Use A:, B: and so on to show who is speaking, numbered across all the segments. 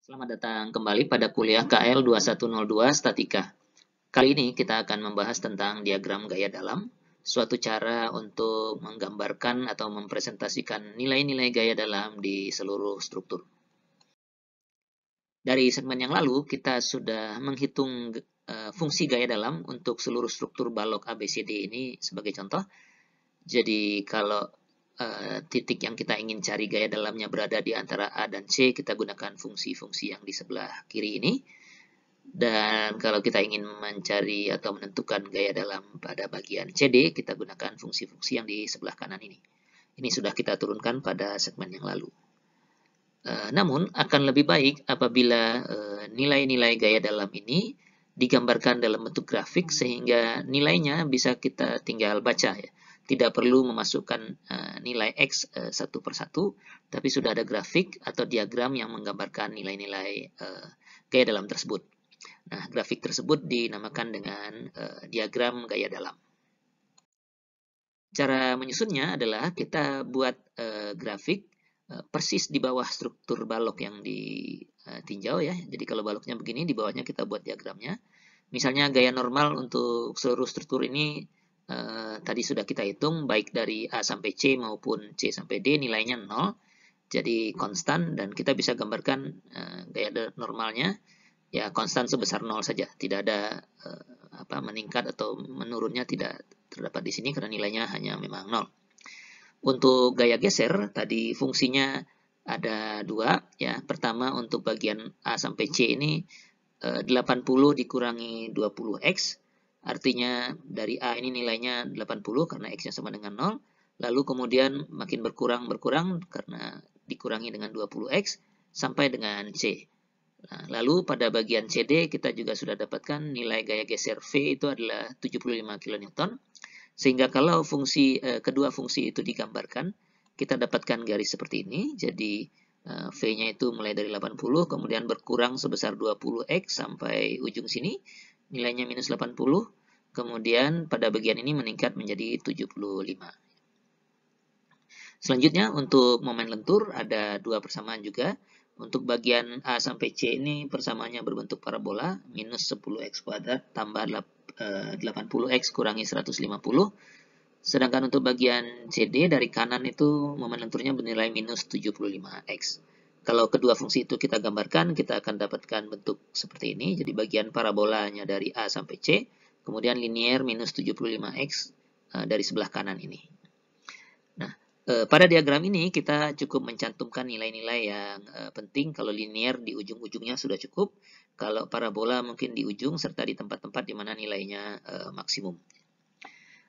A: Selamat datang kembali pada kuliah KL 2102 Statika. Kali ini kita akan membahas tentang diagram gaya dalam, suatu cara untuk menggambarkan atau mempresentasikan nilai-nilai gaya dalam di seluruh struktur. Dari segmen yang lalu, kita sudah menghitung eh, fungsi gaya dalam untuk seluruh struktur balok ABCD ini sebagai contoh. Jadi kalau uh, titik yang kita ingin cari gaya dalamnya berada di antara A dan C, kita gunakan fungsi-fungsi yang di sebelah kiri ini. Dan kalau kita ingin mencari atau menentukan gaya dalam pada bagian CD, kita gunakan fungsi-fungsi yang di sebelah kanan ini. Ini sudah kita turunkan pada segmen yang lalu. Uh, namun, akan lebih baik apabila eh, nilai-nilai uh, gaya dalam ini digambarkan dalam bentuk grafik sehingga nilainya bisa kita tinggal baca ya tidak perlu memasukkan uh, nilai X uh, satu persatu, tapi sudah ada grafik atau diagram yang menggambarkan nilai-nilai uh, gaya dalam tersebut. Nah, grafik tersebut dinamakan dengan uh, diagram gaya dalam. Cara menyusunnya adalah kita buat uh, grafik uh, persis di bawah struktur balok yang ditinjau ya. Jadi kalau baloknya begini, di bawahnya kita buat diagramnya. Misalnya gaya normal untuk seluruh struktur ini Eh, tadi sudah kita hitung baik dari A sampai C maupun C sampai D nilainya 0 jadi konstan dan kita bisa gambarkan uh, gaya normalnya ya konstan sebesar 0 saja tidak ada uh, apa meningkat atau menurunnya tidak terdapat di sini karena nilainya hanya memang 0 untuk gaya geser tadi fungsinya ada dua ya pertama untuk bagian A sampai C ini uh, 80 dikurangi 20x Artinya dari A ini nilainya 80 karena X-nya sama dengan 0. Lalu kemudian makin berkurang-berkurang karena dikurangi dengan 20X sampai dengan C. Nah, lalu pada bagian CD kita juga sudah dapatkan nilai gaya geser V itu adalah 75 kN. Sehingga kalau fungsi eh, kedua fungsi itu digambarkan, kita dapatkan garis seperti ini. Jadi eh, V-nya itu mulai dari 80 kemudian berkurang sebesar 20x sampai ujung sini nilainya minus 80, kemudian pada bagian ini meningkat menjadi 75. Selanjutnya untuk momen lentur ada dua persamaan juga. Untuk bagian A sampai C ini persamaannya berbentuk parabola minus 10x kuadrat tambah 80x eh, kurangi 150. Sedangkan untuk bagian CD dari kanan itu momen lenturnya bernilai minus 75x. Kalau kedua fungsi itu kita gambarkan, kita akan dapatkan bentuk seperti ini. Jadi bagian parabolanya dari A sampai C, kemudian linear minus 75x e, dari sebelah kanan ini. Nah, e, pada diagram ini kita cukup mencantumkan nilai-nilai yang e, penting. Kalau linear di ujung-ujungnya sudah cukup, kalau parabola mungkin di ujung serta di tempat-tempat di mana nilainya maksimum.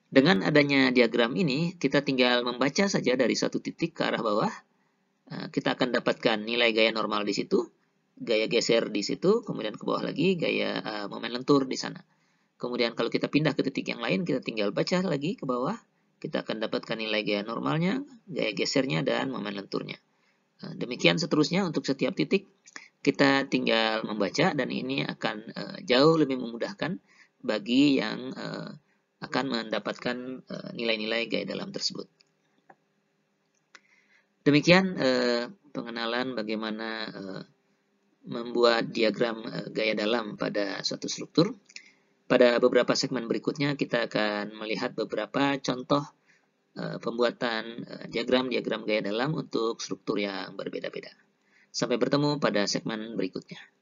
A: Dengan adanya diagram ini, kita tinggal membaca saja dari satu titik ke arah bawah, Eh, kita akan dapatkan nilai gaya normal di situ, gaya geser di situ, kemudian ke bawah lagi gaya uh, momen lentur di sana. Kemudian kalau kita pindah ke titik yang lain, kita tinggal baca lagi ke bawah, kita akan dapatkan nilai gaya normalnya, gaya gesernya, dan momen lenturnya. Eh, demikian seterusnya untuk setiap titik, kita tinggal membaca dan ini akan uh, jauh lebih memudahkan bagi yang uh, akan mendapatkan nilai-nilai uh, -nilai gaya dalam tersebut. Demikian eh, pengenalan bagaimana eh, membuat diagram eh, gaya dalam pada suatu struktur. Pada beberapa segmen berikutnya kita akan melihat beberapa contoh eh, pembuatan eh, diagram-diagram eh, gaya dalam untuk struktur yang berbeda-beda. Sampai bertemu pada segmen berikutnya.